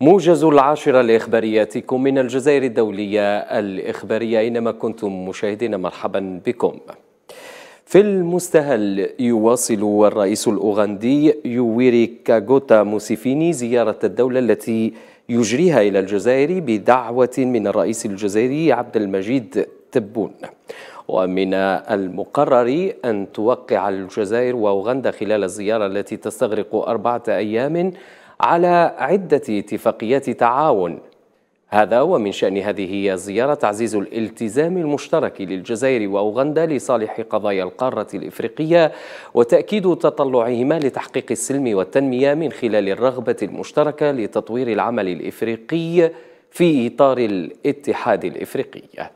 موجز العاشرة لإخبارياتكم من الجزائر الدولية الإخبارية أينما كنتم مشاهدين مرحبا بكم في المستهل يواصل الرئيس الأوغندي يويري كاغوتا موسيفيني زيارة الدولة التي يجريها إلى الجزائر بدعوة من الرئيس الجزائري عبد المجيد تبون ومن المقرر أن توقع الجزائر وأوغندا خلال الزيارة التي تستغرق أربعة أيام على عدة اتفاقيات تعاون هذا ومن شأن هذه الزيارة تعزيز الالتزام المشترك للجزائر وأوغندا لصالح قضايا القارة الإفريقية وتأكيد تطلعهما لتحقيق السلم والتنمية من خلال الرغبة المشتركة لتطوير العمل الإفريقي في إطار الاتحاد الإفريقي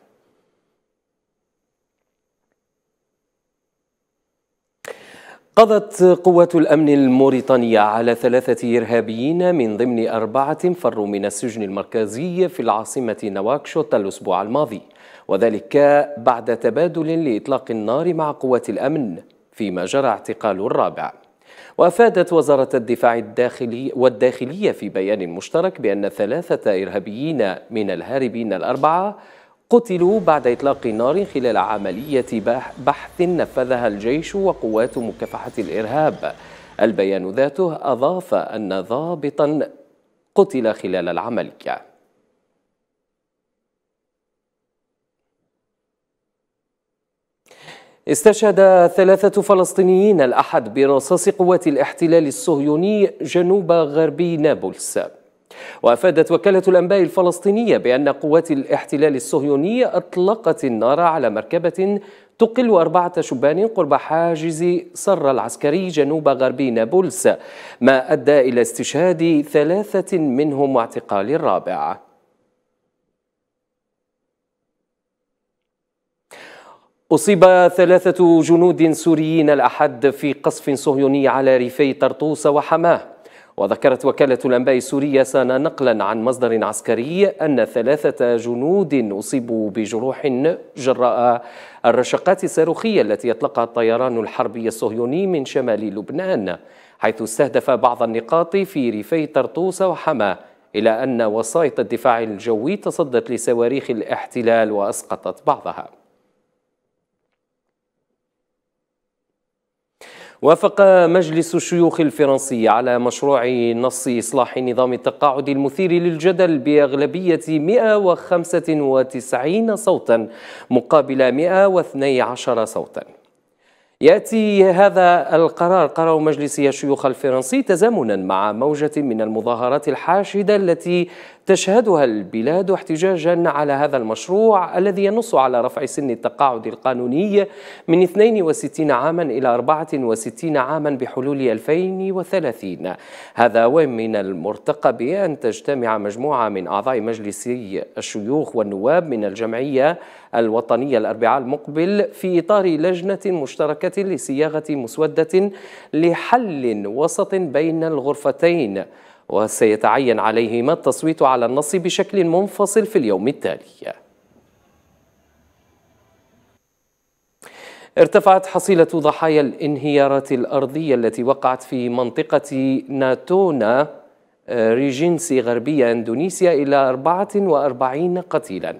قضت قوات الأمن الموريتانية على ثلاثة إرهابيين من ضمن أربعة فروا من السجن المركزي في العاصمة نواكشوط الأسبوع الماضي وذلك بعد تبادل لإطلاق النار مع قوات الأمن فيما جرى اعتقال الرابع وأفادت وزارة الدفاع الداخلي والداخلية في بيان مشترك بأن ثلاثة إرهابيين من الهاربين الأربعة قتلوا بعد إطلاق النار خلال عملية بحث نفذها الجيش وقوات مكافحة الإرهاب البيان ذاته أضاف أن ضابطا قتل خلال العملية استشهد ثلاثة فلسطينيين الأحد برصاص قوات الاحتلال الصهيوني جنوب غربي نابلس وأفادت وكالة الأنباء الفلسطينية بأن قوات الاحتلال الصهيوني أطلقت النار على مركبة تقل أربعة شبان قرب حاجز سر العسكري جنوب غربي نابلس ما أدى إلى استشهاد ثلاثة منهم واعتقال الرابع أصيب ثلاثة جنود سوريين الأحد في قصف صهيوني على ريفي طرطوس وحماه وذكرت وكالة الأنباء السورية سانا نقلا عن مصدر عسكري أن ثلاثة جنود أصيبوا بجروح جراء الرشقات الصاروخية التي أطلقها الطيران الحربي الصهيوني من شمال لبنان حيث استهدف بعض النقاط في ريفي طرطوس وحماه إلى أن وسائط الدفاع الجوي تصدت لصواريخ الاحتلال وأسقطت بعضها وافق مجلس الشيوخ الفرنسي على مشروع نص إصلاح نظام التقاعد المثير للجدل بأغلبية 195 صوتا مقابل 112 صوتا يأتي هذا القرار قرار مجلس الشيوخ الفرنسي تزامنا مع موجة من المظاهرات الحاشدة التي تشهدها البلاد احتجاجا على هذا المشروع الذي ينص على رفع سن التقاعد القانوني من 62 عاما إلى 64 عاما بحلول 2030 هذا ومن المرتقب أن تجتمع مجموعة من أعضاء مجلس الشيوخ والنواب من الجمعية الوطنية الأربعاء المقبل في إطار لجنة مشتركة لصياغة مسودة لحل وسط بين الغرفتين وسيتعين عليهما التصويت على النص بشكل منفصل في اليوم التالي ارتفعت حصيلة ضحايا الانهيارات الأرضية التي وقعت في منطقة ناتونا آه، ريجينسي غربية إندونيسيا إلى 44 قتيلاً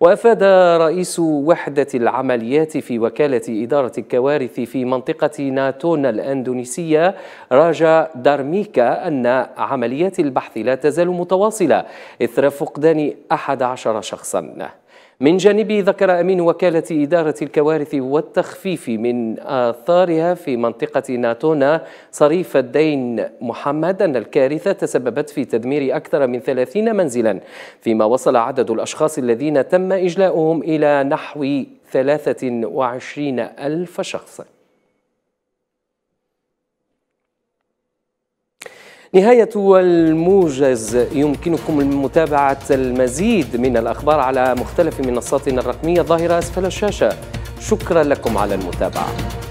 وأفاد رئيس وحدة العمليات في وكالة إدارة الكوارث في منطقة ناتون الأندونيسية راجا دارميكا أن عمليات البحث لا تزال متواصلة إثر فقدان 11 شخصاً من جانبه ذكر أمين وكالة إدارة الكوارث والتخفيف من آثارها في منطقة ناتونا صريف الدين محمد أن الكارثة تسببت في تدمير أكثر من 30 منزلا فيما وصل عدد الأشخاص الذين تم إجلاؤهم إلى نحو 23 ألف شخص نهاية الموجز يمكنكم متابعة المزيد من الأخبار على مختلف منصاتنا الرقمية ظاهرة أسفل الشاشة شكرا لكم على المتابعة